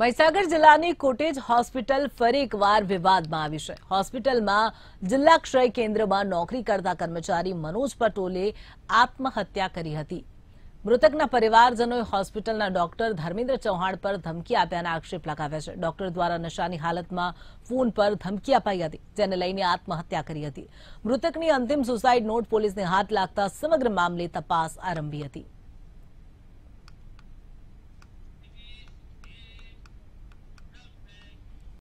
મહીસાગર જિલ્લાની cottage hospital ફરી એકવાર વિવાદમાં આવી છે હોસ્પિટલમાં જિલ્લા ક્ષય કેન્દ્રમાં નોકરી કરતા કર્મચારી મનોજ પટોલે આત્મહત્યા કરી હતી મૃતકના પરિવારજનોએ હોસ્પિટલના ડોક્ટર ધર્મેન્દ્ર ચૌહાણ પર ધમકી આપ્યાના આક્ષેપ લગાવ્યા છે ડોક્ટર દ્વારા નશાની હાલતમાં ફોન પર ધમકી અપાઈ હતી જેને લઈને આત્મહત્યા કરી હતી મૃતકની અંતિમ સુસાઇડ નોટ પોલીસને હાથ લાગતા સમગ્ર મામલે તપાસ આરંભી હતી